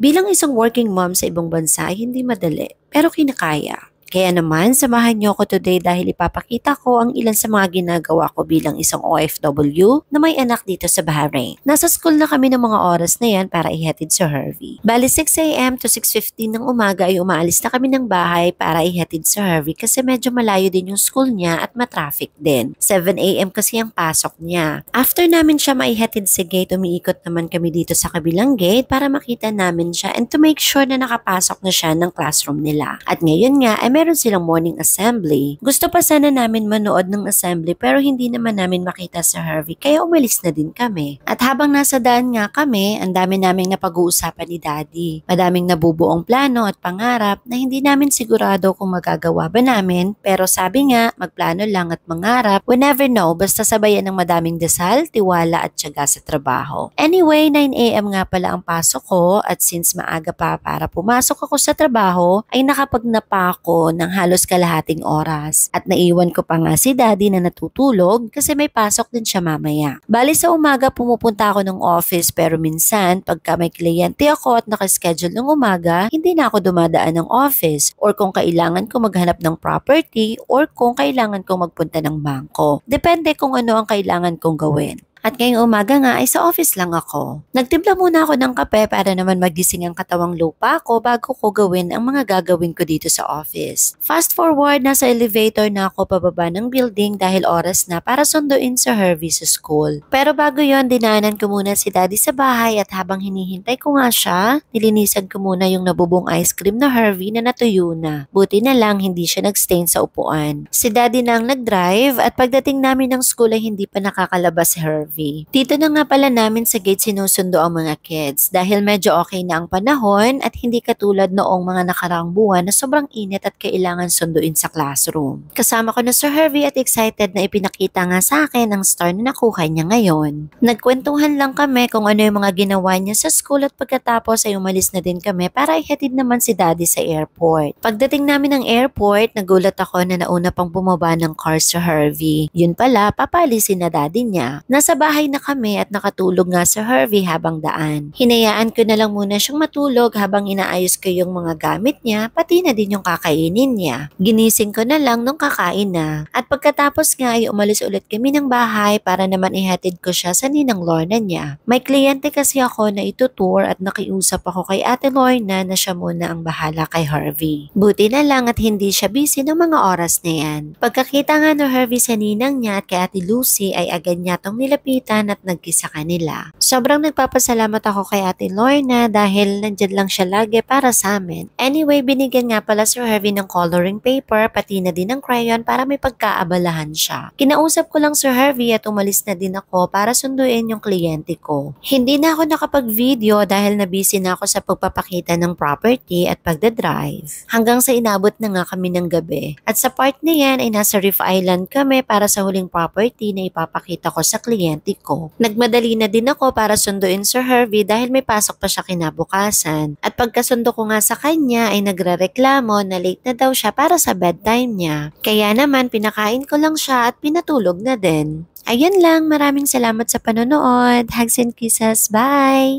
Bilang isang working mom sa ibang bansa ay hindi madali pero kinakaya. Kaya naman, samahan niyo ako today dahil ipapakita ko ang ilan sa mga ginagawa ko bilang isang OFW na may anak dito sa Bahrain. Nasa school na kami ng mga oras na yan para ihatid sa Hervey. Bali 6am to 6.15 ng umaga ay umaalis na kami ng bahay para ihatid sa Hervey kasi medyo malayo din yung school niya at matraffic din. 7am kasi ang pasok niya. After namin siya maihatid sa gate, umiikot naman kami dito sa kabilang gate para makita namin siya and to make sure na nakapasok na siya ng classroom nila. At ngayon nga, ay meron silang morning assembly. Gusto pa sana namin manood ng assembly pero hindi naman namin makita si Harvey kaya umalis na din kami. At habang nasa daan nga kami, ang dami naming napag-uusapan ni Daddy. Madaming nabubuong plano at pangarap na hindi namin sigurado kung magagawa ba namin pero sabi nga magplano lang at mangarap. We never know basta sabayan ng madaming dasal, tiwala at tiyaga sa trabaho. Anyway, 9am nga pala ang pasok ko at since maaga pa para pumasok ako sa trabaho ay nakapagnapa ako noon ng halos kalahating oras. At naiwan ko pa nga si daddy na natutulog kasi may pasok din siya mamaya. Bali sa umaga pumupunta ako ng office pero minsan pagka may kliyente ako at nakaschedule ng umaga, hindi na ako dumadaan ng office or kung kailangan ko maghanap ng property or kung kailangan kong magpunta ng bangko. Depende kung ano ang kailangan kong gawin. At ngayong umaga nga ay sa office lang ako. Nagtimpla muna ako ng kape para naman magising ang katawang lupa ko bago ko gawin ang mga gagawin ko dito sa office. Fast forward, nasa elevator na ako pababa ng building dahil oras na para sunduin sa Hervey sa school. Pero bago yon dinaanan ko muna si daddy sa bahay at habang hinihintay ko nga siya, nilinisan ko muna yung nabubong ice cream na Hervey na natuyo na. Buti na lang hindi siya nagstain sa upuan. Si daddy na ang nag-drive at pagdating namin ng school ay hindi pa nakakalabas si Hervey. RV. Dito na nga pala namin sa gate sinusundo ang mga kids dahil medyo okay na ang panahon at hindi katulad noong mga nakaraang buwan na sobrang init at kailangan sunduin sa classroom. Kasama ko na Sir Harvey at excited na ipinakita nga sa akin ang star na nakuha niya ngayon. Nagkwentuhan lang kami kung ano yung mga ginawa niya sa school at pagkatapos ay umalis na din kami para ihatid naman si daddy sa airport. Pagdating namin ng airport, nagulat ako na nauna pang bumaba ng car si Harvey. Yun pala, papalisin na daddy niya. Nasa bahay na kami at nakatulog nga si Harvey habang daan. Hinayaan ko na lang muna siyang matulog habang inaayos ko yung mga gamit niya, pati na din yung kakainin niya. Ginising ko na lang nung kakain na. At pagkatapos nga ay umalis ulit kami ng bahay para naman ihatid ko siya sa ninang Lorna niya. May kliyente kasi ako na itutour at nakiusap ako kay ate Lorna na siya muna ang bahala kay Harvey. Buti na lang at hindi siya busy ng mga oras na yan. Pagkakita nga ni Harvey sa ninang niya at kay ate Lucy ay agad niya tong nilapit nilapitan at nagkisa kanila. Sobrang nagpapasalamat ako kay Ate Lorna dahil nandyan lang siya lagi para sa amin. Anyway, binigyan nga pala Sir Harvey ng coloring paper pati na din ng crayon para may pagkaabalahan siya. Kinausap ko lang Sir Harvey at umalis na din ako para sunduin yung kliyente ko. Hindi na ako nakapag-video dahil nabisi na ako sa pagpapakita ng property at pagdadrive. Hanggang sa inabot na nga kami ng gabi. At sa part na yan ay nasa Reef Island kami para sa huling property na ipapakita ko sa kliyente estudyante ko. Nagmadali na din ako para sunduin Sir Harvey dahil may pasok pa siya kinabukasan. At pagkasundo ko nga sa kanya ay nagrereklamo na late na daw siya para sa bedtime niya. Kaya naman pinakain ko lang siya at pinatulog na din. Ayun lang, maraming salamat sa panonood. Hugs and kisses, bye!